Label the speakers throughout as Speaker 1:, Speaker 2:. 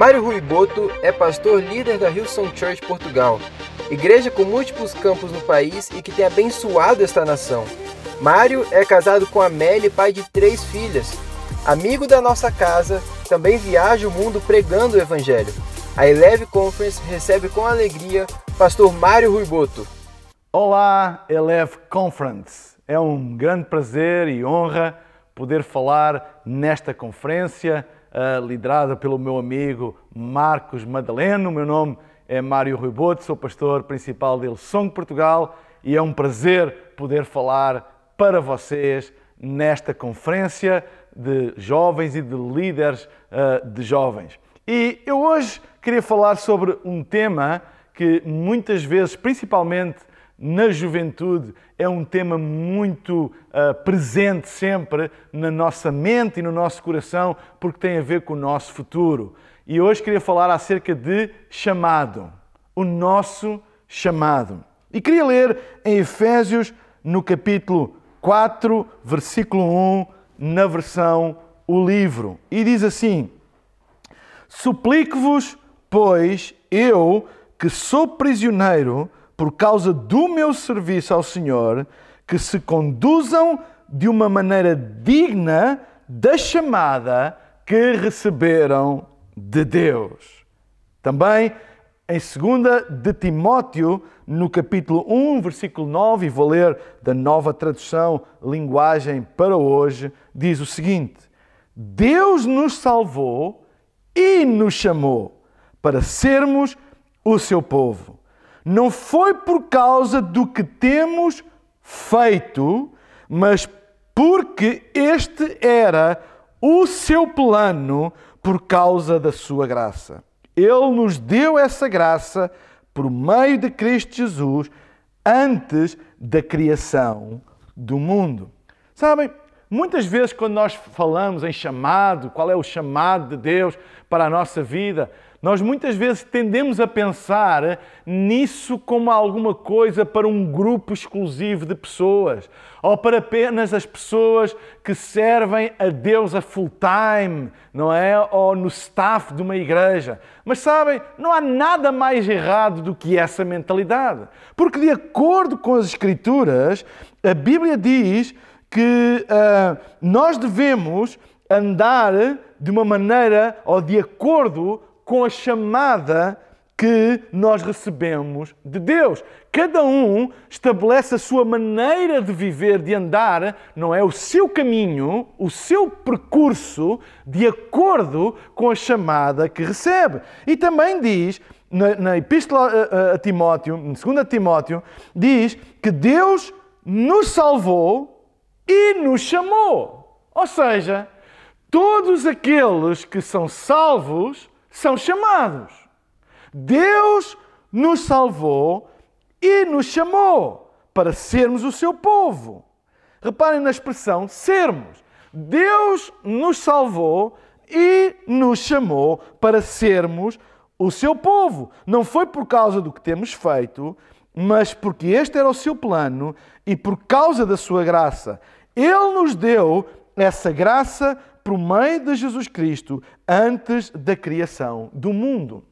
Speaker 1: Mário Rui Boto é pastor líder da Hillsong Church Portugal, igreja com múltiplos campos no país e que tem abençoado esta nação. Mário é casado com Amélie, pai de três filhas. Amigo da nossa casa, também viaja o mundo pregando o evangelho. A Eleve Conference recebe com alegria pastor Mário Rui Boto. Olá, Eleve Conference. É um grande prazer e honra poder falar nesta conferência eh, liderada pelo meu amigo Marcos Madaleno. O meu nome é Mário Ribote, sou pastor principal de Song Portugal e é um prazer poder falar para vocês nesta conferência de jovens e de líderes uh, de jovens. E eu hoje queria falar sobre um tema que muitas vezes, principalmente na juventude é um tema muito uh, presente sempre na nossa mente e no nosso coração, porque tem a ver com o nosso futuro. E hoje queria falar acerca de chamado, o nosso chamado. E queria ler em Efésios, no capítulo 4, versículo 1, na versão o livro. E diz assim: Suplico-vos, pois, eu, que sou prisioneiro, por causa do meu serviço ao Senhor, que se conduzam de uma maneira digna da chamada que receberam de Deus. Também em 2 de Timóteo, no capítulo 1, versículo 9, e vou ler da nova tradução, linguagem para hoje, diz o seguinte: Deus nos salvou e nos chamou para sermos o seu povo não foi por causa do que temos feito, mas porque este era o seu plano por causa da sua graça. Ele nos deu essa graça por meio de Cristo Jesus antes da criação do mundo. Sabem, muitas vezes quando nós falamos em chamado, qual é o chamado de Deus para a nossa vida, nós muitas vezes tendemos a pensar nisso como alguma coisa para um grupo exclusivo de pessoas, ou para apenas as pessoas que servem a Deus a full time, não é? Ou no staff de uma igreja. Mas sabem, não há nada mais errado do que essa mentalidade. Porque, de acordo com as Escrituras, a Bíblia diz que uh, nós devemos andar de uma maneira ou de acordo com a chamada que nós recebemos de Deus. Cada um estabelece a sua maneira de viver, de andar, não é? O seu caminho, o seu percurso, de acordo com a chamada que recebe. E também diz, na, na Epístola a, a Timóteo, em 2 Timóteo, diz que Deus nos salvou e nos chamou. Ou seja, todos aqueles que são salvos são chamados. Deus nos salvou e nos chamou para sermos o seu povo. Reparem na expressão sermos. Deus nos salvou e nos chamou para sermos o seu povo. Não foi por causa do que temos feito, mas porque este era o seu plano e por causa da sua graça. Ele nos deu essa graça por meio de Jesus Cristo antes da criação do mundo.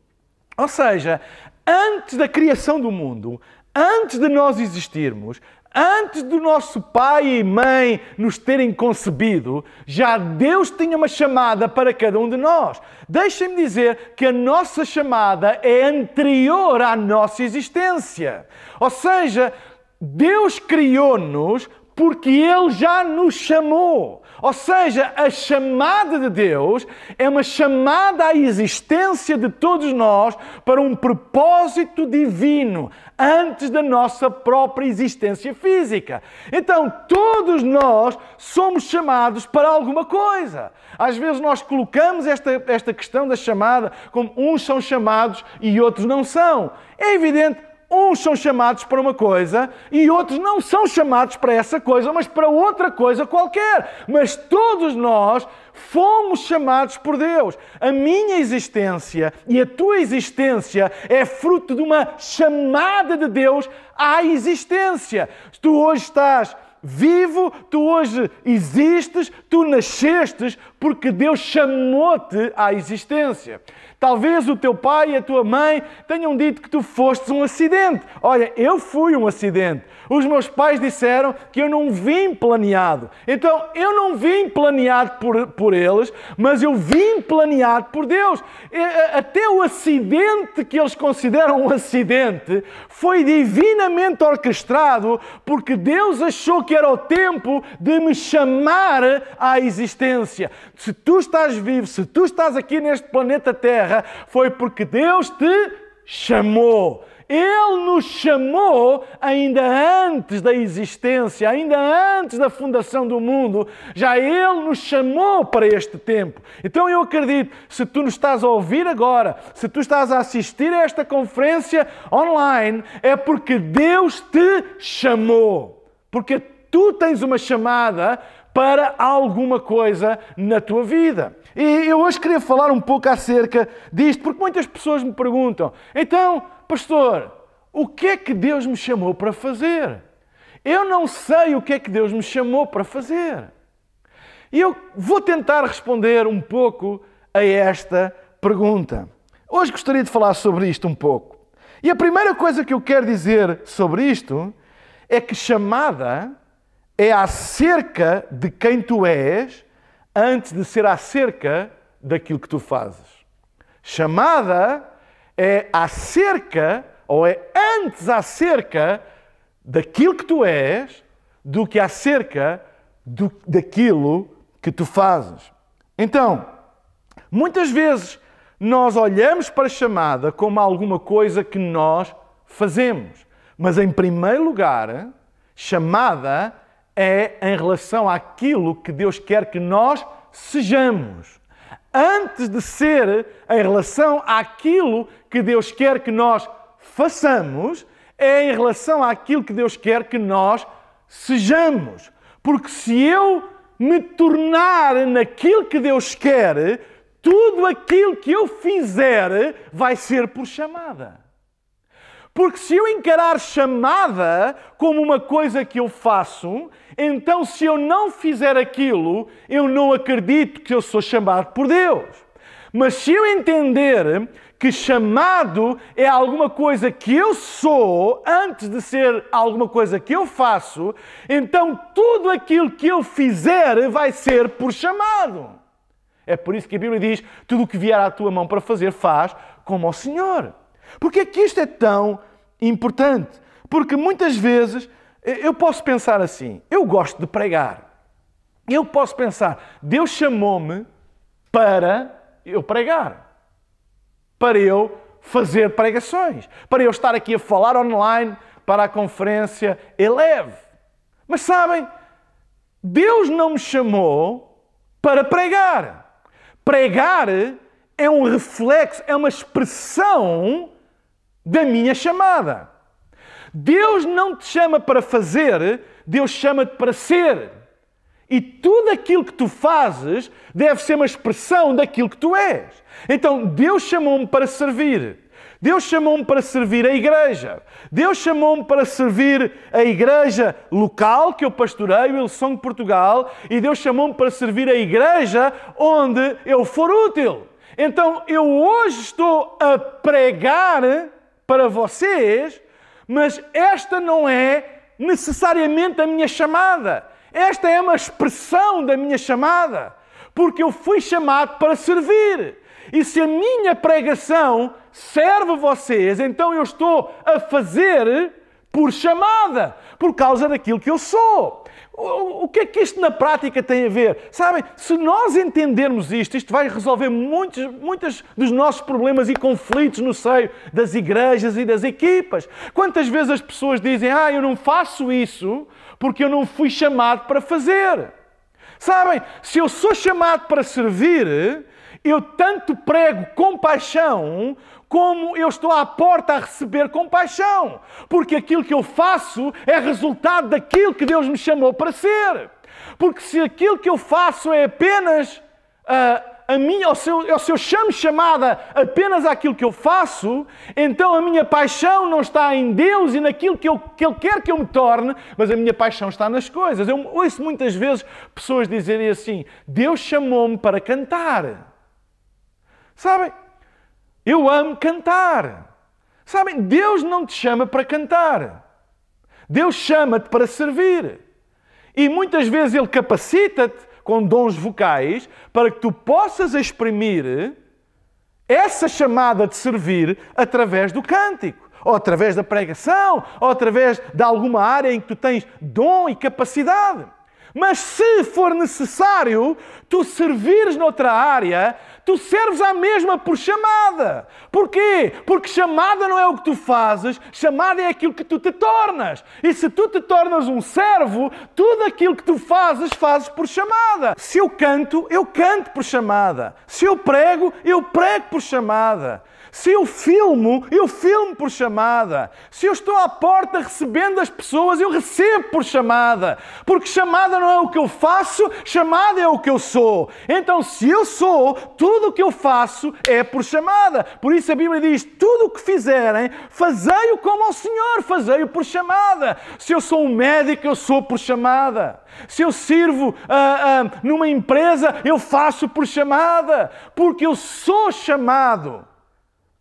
Speaker 1: Ou seja, antes da criação do mundo, antes de nós existirmos, antes do nosso pai e mãe nos terem concebido, já Deus tinha uma chamada para cada um de nós. Deixem-me dizer que a nossa chamada é anterior à nossa existência. Ou seja, Deus criou-nos porque Ele já nos chamou. Ou seja, a chamada de Deus é uma chamada à existência de todos nós para um propósito divino antes da nossa própria existência física. Então, todos nós somos chamados para alguma coisa. Às vezes nós colocamos esta, esta questão da chamada como uns são chamados e outros não são. É evidente uns são chamados para uma coisa e outros não são chamados para essa coisa, mas para outra coisa qualquer. Mas todos nós fomos chamados por Deus. A minha existência e a tua existência é fruto de uma chamada de Deus à existência. Se tu hoje estás vivo, tu hoje existes, tu nascestes porque Deus chamou-te à existência. Talvez o teu pai e a tua mãe tenham dito que tu fostes um acidente. Olha, eu fui um acidente. Os meus pais disseram que eu não vim planeado. Então eu não vim planeado por, por eles, mas eu vim planeado por Deus. Até o acidente que eles consideram um acidente foi divinamente orquestrado porque Deus achou que era o tempo de me chamar à existência. Se tu estás vivo, se tu estás aqui neste planeta Terra, foi porque Deus te chamou. Ele nos chamou ainda antes da existência, ainda antes da fundação do mundo, já Ele nos chamou para este tempo. Então eu acredito, se tu nos estás a ouvir agora, se tu estás a assistir a esta conferência online, é porque Deus te chamou. Porque tu tens uma chamada para alguma coisa na tua vida. E eu hoje queria falar um pouco acerca disto, porque muitas pessoas me perguntam, então pastor, o que é que Deus me chamou para fazer? Eu não sei o que é que Deus me chamou para fazer. E eu vou tentar responder um pouco a esta pergunta. Hoje gostaria de falar sobre isto um pouco. E a primeira coisa que eu quero dizer sobre isto é que chamada é acerca de quem tu és antes de ser acerca daquilo que tu fazes. Chamada é acerca, ou é antes acerca daquilo que tu és, do que acerca do, daquilo que tu fazes. Então, muitas vezes nós olhamos para a chamada como alguma coisa que nós fazemos, mas em primeiro lugar, chamada é em relação àquilo que Deus quer que nós sejamos antes de ser em relação àquilo que Deus quer que nós façamos, é em relação àquilo que Deus quer que nós sejamos. Porque se eu me tornar naquilo que Deus quer, tudo aquilo que eu fizer vai ser por chamada. Porque se eu encarar chamada como uma coisa que eu faço, então se eu não fizer aquilo, eu não acredito que eu sou chamado por Deus. Mas se eu entender que chamado é alguma coisa que eu sou antes de ser alguma coisa que eu faço, então tudo aquilo que eu fizer vai ser por chamado. É por isso que a Bíblia diz: tudo o que vier à tua mão para fazer, faz como ao Senhor. Por que é que isto é tão importante? Porque muitas vezes eh, eu posso pensar assim, eu gosto de pregar. Eu posso pensar, Deus chamou-me para eu pregar, para eu fazer pregações, para eu estar aqui a falar online para a conferência Eleve. Mas sabem, Deus não me chamou para pregar. Pregar é um reflexo, é uma expressão da minha chamada. Deus não te chama para fazer, Deus chama-te para ser. E tudo aquilo que tu fazes deve ser uma expressão daquilo que tu és. Então, Deus chamou-me para servir. Deus chamou-me para servir a igreja. Deus chamou-me para servir a igreja local que eu pastorei, o Ilson de Portugal. E Deus chamou-me para servir a igreja onde eu for útil. Então, eu hoje estou a pregar para vocês, mas esta não é necessariamente a minha chamada. Esta é uma expressão da minha chamada, porque eu fui chamado para servir. E se a minha pregação serve vocês, então eu estou a fazer por chamada, por causa daquilo que eu sou. O, que é que isto na prática tem a ver? Sabem, se nós entendermos isto, isto vai resolver muitos, muitos dos nossos problemas e conflitos no seio das igrejas e das equipas. Quantas vezes as pessoas dizem, ah, eu não faço isso porque eu não fui chamado para fazer. Sabem, se eu sou chamado para servir, eu tanto prego compaixão como eu estou à porta a receber compaixão, porque aquilo que eu faço é resultado daquilo que Deus me chamou para ser. Porque se aquilo que eu faço é apenas a, ah, a minha, ou se, eu, se eu chamo chamada apenas aquilo que eu faço, então a minha paixão não está em Deus e naquilo que, eu, que Ele quer que eu me torne, mas a minha paixão está nas coisas. Eu ouço muitas vezes pessoas dizerem assim: Deus chamou-me para cantar. Sabem? Eu amo cantar. Sabem, Deus não te chama para cantar. Deus chama-te para servir. E muitas vezes Ele capacita-te com dons vocais para que tu possas exprimir essa chamada de servir através do cântico, ou através da pregação, ou através de alguma área em que tu tens dom e capacidade. Mas se for necessário tu servires noutra área, Tu serves à mesma por chamada. Porquê? Porque chamada não é o que tu fazes, chamada é aquilo que tu te tornas. E se tu te tornas um servo, tudo aquilo que tu fazes, fazes por chamada. Se eu canto, eu canto por chamada. Se eu prego, eu prego por chamada. Se eu filmo, eu filmo por chamada. Se eu estou à porta recebendo as pessoas, eu recebo por chamada. Porque chamada não é o que eu faço, chamada é o que eu sou. Então, se eu sou, tudo o que eu faço é por chamada. Por isso a Bíblia diz: tudo o que fizerem, fazei-o como ao Senhor, fazei-o por chamada. Se eu sou um médico, eu sou por chamada. Se eu sirvo ah, ah, numa empresa, eu faço por chamada. Porque eu sou chamado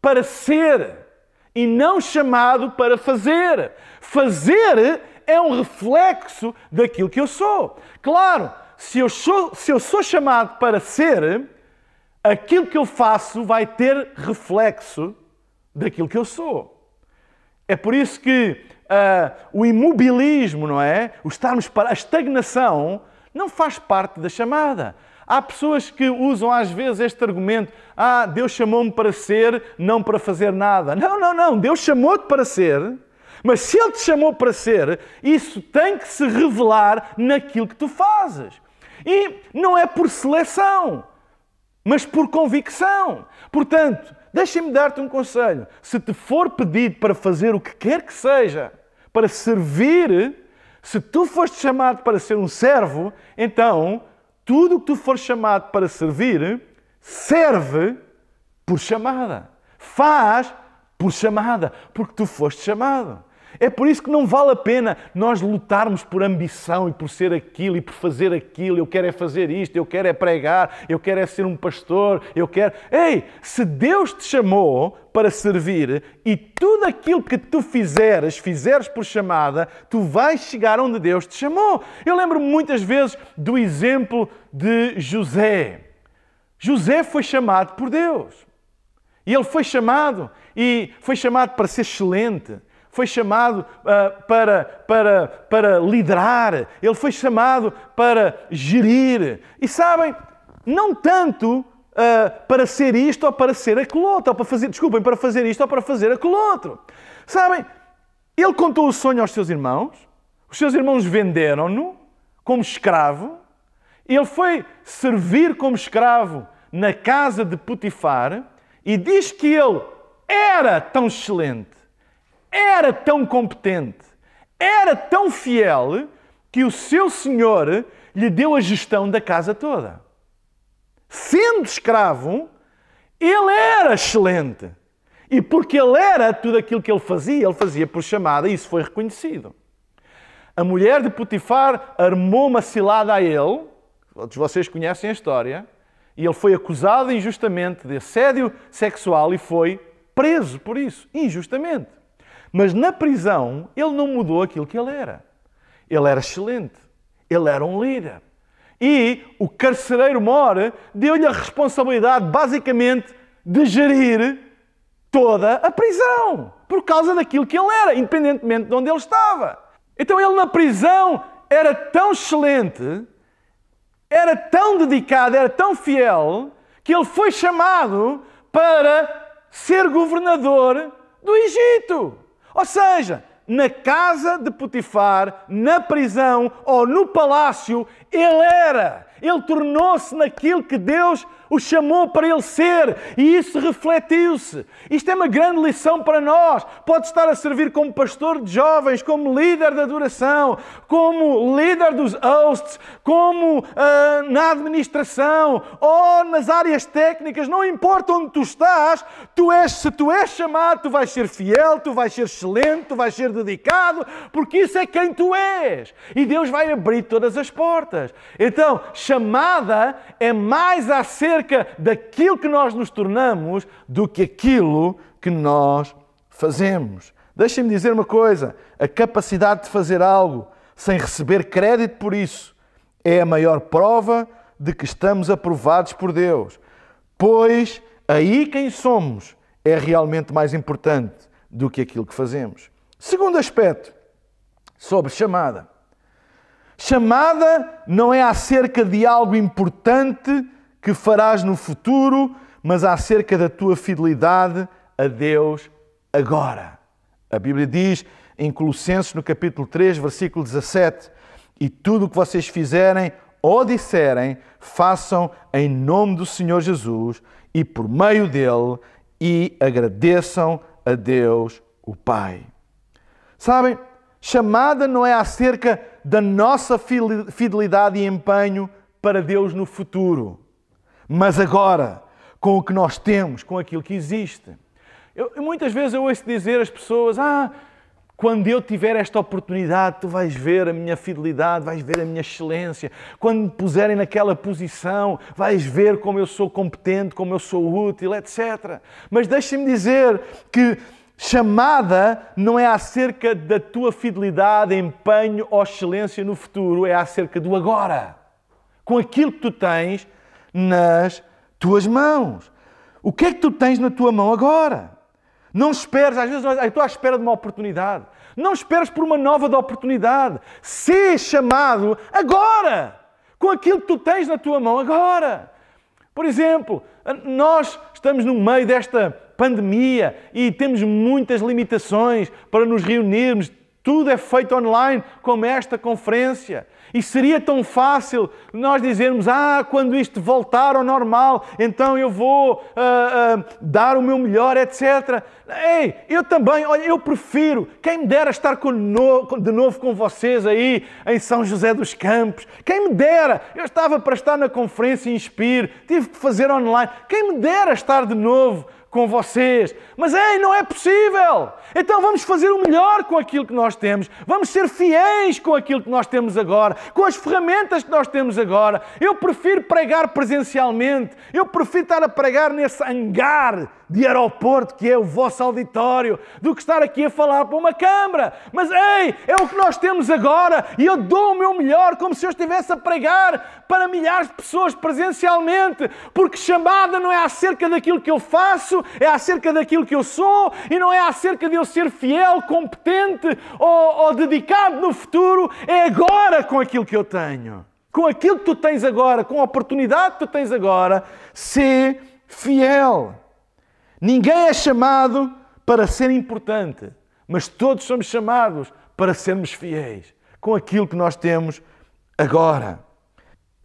Speaker 1: para ser e não chamado para fazer. Fazer é um reflexo daquilo que eu sou. Claro, se eu sou, se eu sou chamado para ser, aquilo que eu faço vai ter reflexo daquilo que eu sou. É por isso que uh, o imobilismo, não é? O estarmos para a estagnação não faz parte da chamada. Há pessoas que usam às vezes este argumento: ah, Deus chamou-me para ser, não para fazer nada. Não, não, não. Deus chamou-te para ser, mas se Ele te chamou para ser, isso tem que se revelar naquilo que tu fazes. E não é por seleção, mas por convicção. Portanto, deixa-me dar-te um conselho: se te for pedido para fazer o que quer que seja, para servir, se tu foste chamado para ser um servo, então tudo o que tu for chamado para servir, serve por chamada. Faz por chamada, porque tu foste chamado. É por isso que não vale a pena nós lutarmos por ambição e por ser aquilo e por fazer aquilo. Eu quero é fazer isto, eu quero é pregar, eu quero é ser um pastor, eu quero. Ei, se Deus te chamou para servir e tudo aquilo que tu fizeres, fizeres por chamada, tu vais chegar onde Deus te chamou. Eu lembro muitas vezes do exemplo de José. José foi chamado por Deus. E ele foi chamado, e foi chamado para ser excelente, foi chamado uh, para, para, para liderar, ele foi chamado para gerir. E sabem, não tanto uh, para ser isto ou para ser aquele outro, ou para fazer, desculpem, para fazer isto ou para fazer aquele outro. Sabem, ele contou o sonho aos seus irmãos, os seus irmãos venderam-no como escravo, ele foi servir como escravo na casa de Potifar e diz que ele era tão excelente era tão competente, era tão fiel, que o seu senhor lhe deu a gestão da casa toda. Sendo escravo, ele era excelente. E porque ele era tudo aquilo que ele fazia, ele fazia por chamada e isso foi reconhecido. A mulher de Potifar armou uma cilada a ele, todos vocês conhecem a história, e ele foi acusado injustamente de assédio sexual e foi preso por isso, injustamente. Mas na prisão, ele não mudou aquilo que ele era. Ele era excelente. Ele era um líder. E o carcereiro More deu-lhe a responsabilidade, basicamente, de gerir toda a prisão, por causa daquilo que ele era, independentemente de onde ele estava. Então ele na prisão era tão excelente, era tão dedicado, era tão fiel, que ele foi chamado para ser governador do Egito. Ou seja, na casa de Potifar, na prisão ou no palácio, ele era, ele tornou-se naquilo que Deus o chamou para ele ser e isso refletiu-se. Isto é uma grande lição para nós. Pode estar a servir como pastor de jovens, como líder da adoração, como líder dos hosts, como uh, na administração ou nas áreas técnicas, não importa onde tu estás, tu és, se tu és chamado, tu vais ser fiel, tu vais ser excelente, tu vais ser dedicado, porque isso é quem tu és. E Deus vai abrir todas as portas. Então, chamada é mais a ser acerca daquilo que nós nos tornamos do que aquilo que nós fazemos. Deixem-me dizer uma coisa: a capacidade de fazer algo sem receber crédito por isso é a maior prova de que estamos aprovados por Deus, pois aí quem somos é realmente mais importante do que aquilo que fazemos. Segundo aspecto, sobre chamada. Chamada não é acerca de algo importante que farás no futuro, mas acerca da tua fidelidade a Deus agora. A Bíblia diz em Colossenses, no capítulo 3, versículo 17: E tudo o que vocês fizerem ou disserem, façam em nome do Senhor Jesus e por meio dele, e agradeçam a Deus, o Pai. Sabem, chamada não é acerca da nossa fidelidade e empenho para Deus no futuro. Mas agora, com o que nós temos, com aquilo que existe. Eu, muitas vezes eu ouço dizer às pessoas: Ah, quando eu tiver esta oportunidade, tu vais ver a minha fidelidade, vais ver a minha excelência. Quando me puserem naquela posição, vais ver como eu sou competente, como eu sou útil, etc. Mas deixem-me dizer que chamada não é acerca da tua fidelidade, empenho ou excelência no futuro, é acerca do agora. Com aquilo que tu tens, nas tuas mãos. O que é que tu tens na tua mão agora? Não esperes, às vezes eu estou à espera de uma oportunidade. Não esperes por uma nova oportunidade. Sê chamado agora, com aquilo que tu tens na tua mão agora. Por exemplo, nós estamos no meio desta pandemia e temos muitas limitações para nos reunirmos, tudo é feito online, como esta conferência. E seria tão fácil nós dizermos: Ah, quando isto voltar ao normal, então eu vou uh, uh, dar o meu melhor, etc. Ei, eu também, olha, eu prefiro, quem me dera estar de novo com vocês aí em São José dos Campos. Quem me dera, eu estava para estar na conferência Inspire, tive que fazer online. Quem me dera estar de novo com vocês. Mas ei, não é possível! Então vamos fazer o melhor com aquilo que nós temos, vamos ser fiéis com aquilo que nós temos agora, com as ferramentas que nós temos agora. Eu prefiro pregar presencialmente, eu prefiro estar a pregar nesse hangar de aeroporto, que é o vosso auditório, do que estar aqui a falar para uma câmara. Mas, ei, é o que nós temos agora e eu dou o meu melhor, como se eu estivesse a pregar para milhares de pessoas presencialmente, porque chamada não é acerca daquilo que eu faço, é acerca daquilo que eu sou e não é acerca de eu ser fiel, competente ou, ou dedicado no futuro, é agora com aquilo que eu tenho. Com aquilo que tu tens agora, com a oportunidade que tu tens agora, ser fiel. Ninguém é chamado para ser importante, mas todos somos chamados para sermos fiéis com aquilo que nós temos agora.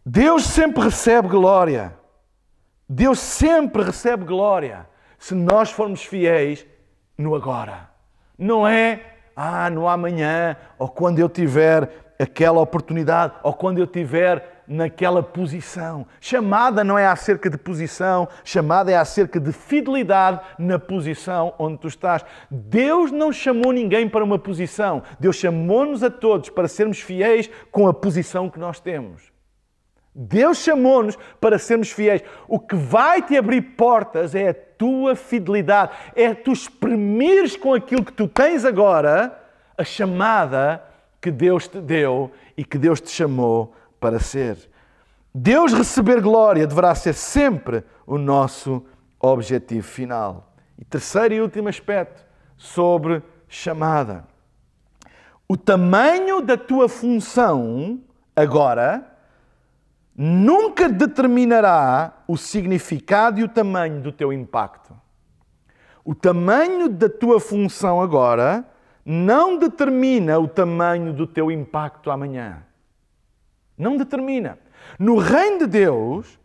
Speaker 1: Deus sempre recebe glória. Deus sempre recebe glória se nós formos fiéis no agora. Não é, ah, no amanhã, ou quando eu tiver aquela oportunidade, ou quando eu tiver naquela posição. Chamada não é acerca de posição, chamada é acerca de fidelidade na posição onde tu estás. Deus não chamou ninguém para uma posição, Deus chamou-nos a todos para sermos fiéis com a posição que nós temos. Deus chamou-nos para sermos fiéis. O que vai te abrir portas é a tua fidelidade, é tu exprimires com aquilo que tu tens agora a chamada que Deus te deu e que Deus te chamou para ser. Deus receber glória deverá ser sempre o nosso objetivo final. E terceiro e último aspecto sobre chamada. O tamanho da tua função agora nunca determinará o significado e o tamanho do teu impacto. O tamanho da tua função agora não determina o tamanho do teu impacto amanhã. Não determina. No reino de Deus,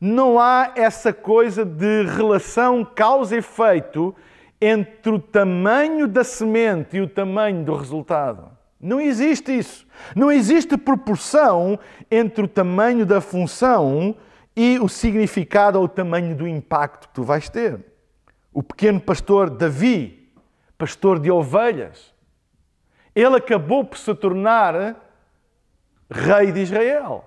Speaker 1: não há essa coisa de relação causa-efeito entre o tamanho da semente e o tamanho do resultado. Não existe isso. Não existe proporção entre o tamanho da função e o significado ou o tamanho do impacto que tu vais ter. O pequeno pastor Davi, pastor de ovelhas, ele acabou por se tornar rei de Israel.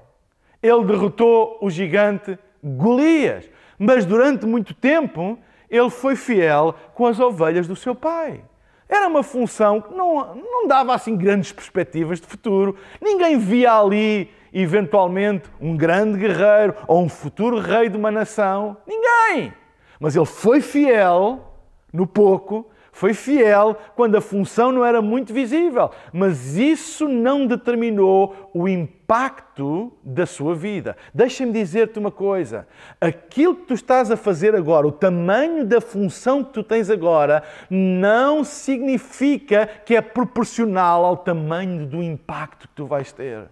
Speaker 1: Ele derrotou o gigante Golias, mas durante muito tempo ele foi fiel com as ovelhas do seu pai. Era uma função que não, não dava assim grandes perspectivas de futuro. Ninguém via ali, eventualmente, um grande guerreiro ou um futuro rei de uma nação. Ninguém! Mas ele foi fiel no pouco foi fiel quando a função não era muito visível, mas isso não determinou o impacto da sua vida. Deixa-me dizer-te uma coisa: aquilo que tu estás a fazer agora, o tamanho da função que tu tens agora, não significa que é proporcional ao tamanho do impacto que tu vais ter.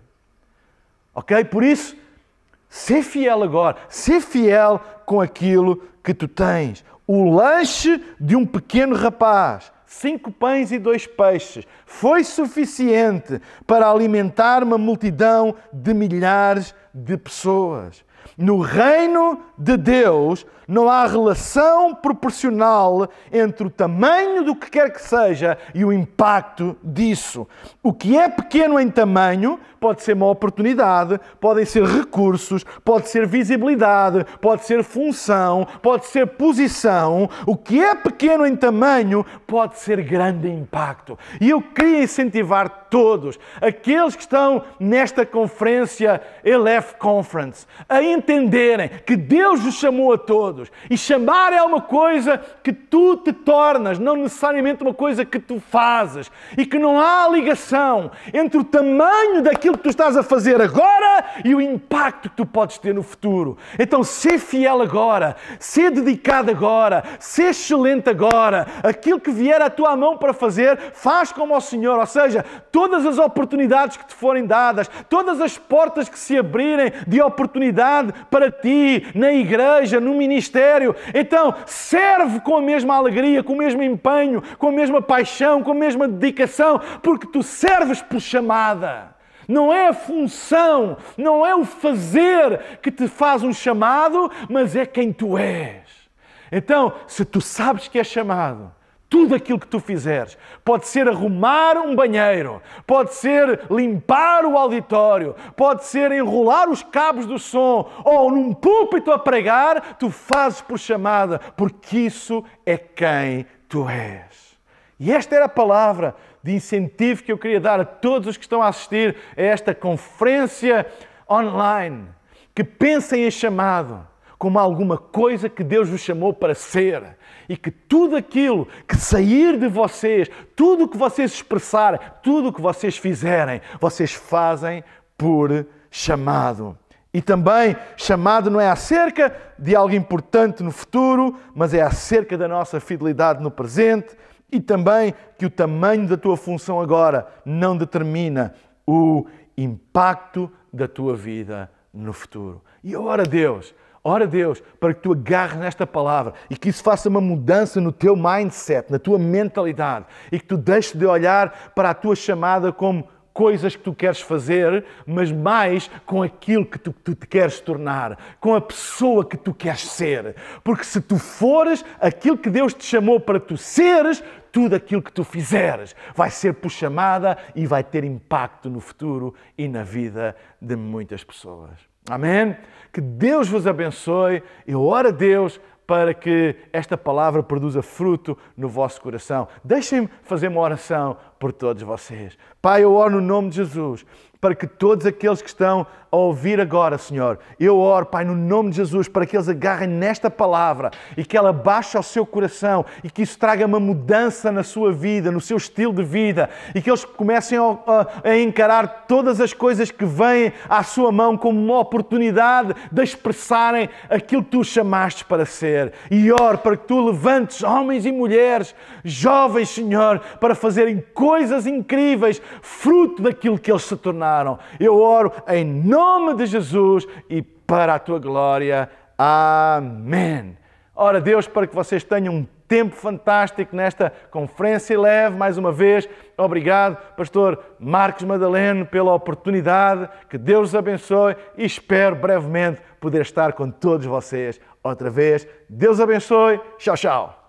Speaker 1: Ok? Por isso, ser fiel agora, ser fiel com aquilo que tu tens o lanche de um pequeno rapaz, cinco pães e dois peixes, foi suficiente para alimentar uma multidão de milhares de pessoas. No reino de Deus não há relação proporcional entre o tamanho do que quer que seja e o impacto disso. O que é pequeno em tamanho pode ser uma oportunidade, podem ser recursos, pode ser visibilidade, pode ser função, pode ser posição. O que é pequeno em tamanho pode ser grande em impacto. E eu queria incentivar todos, aqueles que estão nesta conferência ELEF Conference, a entenderem que Deus os chamou a todos. E chamar é uma coisa que tu te tornas, não necessariamente uma coisa que tu fazes. E que não há ligação entre o tamanho daquilo que tu estás a fazer agora e o impacto que tu podes ter no futuro. Então, ser fiel agora, ser dedicado agora, ser excelente agora. Aquilo que vier à tua mão para fazer, faz como ao Senhor. Ou seja, todas as oportunidades que te forem dadas, todas as portas que se abrirem de oportunidade para ti, na igreja, no ministério. Então, serve com a mesma alegria, com o mesmo empenho, com a mesma paixão, com a mesma dedicação, porque tu serves por chamada. Não é a função, não é o fazer que te faz um chamado, mas é quem tu és. Então, se tu sabes que és chamado, tudo aquilo que tu fizeres. Pode ser arrumar um banheiro, pode ser limpar o auditório, pode ser enrolar os cabos do som ou num púlpito a pregar, tu fazes por chamada, porque isso é quem tu és. E esta era a palavra de incentivo que eu queria dar a todos os que estão a assistir a esta conferência online, que pensem em chamado como alguma coisa que Deus vos chamou para ser. E que tudo aquilo que sair de vocês, tudo o que vocês expressarem, tudo o que vocês fizerem, vocês fazem por chamado. E também, chamado não é acerca de algo importante no futuro, mas é acerca da nossa fidelidade no presente e também que o tamanho da tua função agora não determina o impacto da tua vida no futuro. E ora Deus, ora Deus, para que tu agarres nesta palavra e que isso faça uma mudança no teu mindset, na tua mentalidade e que tu deixes de olhar para a tua chamada como coisas que tu queres fazer, mas mais com aquilo que tu, tu, te queres tornar, com a pessoa que tu queres ser. Porque se tu fores aquilo que Deus te chamou para tu seres, tudo aquilo que tu fizeres vai ser por chamada e vai ter impacto no futuro e na vida de muitas pessoas. Amém? Que Deus vos abençoe. Eu oro a Deus para que esta palavra produza fruto no vosso coração. Deixem-me fazer uma oração por todos vocês. Pai, eu oro no nome de Jesus para que todos aqueles que estão a ouvir agora, Senhor, eu oro, Pai, no nome de Jesus, para que eles agarrem nesta palavra e que ela baixe ao seu coração e que isso traga uma mudança na sua vida, no seu estilo de vida e que eles comecem a, a encarar todas as coisas que vêm à sua mão como uma oportunidade de expressarem aquilo que tu chamaste para ser. E oro para que tu levantes homens e mulheres, jovens, Senhor, para fazerem coisas incríveis, fruto daquilo que eles se tornaram. Eu oro em nome de Jesus e para a tua glória. Amém. Ora, Deus, para que vocês tenham um tempo fantástico nesta conferência leve, mais uma vez, obrigado, pastor Marcos Madaleno, pela oportunidade, que Deus os abençoe e espero brevemente poder estar com todos vocês outra vez. Deus abençoe, tchau, tchau.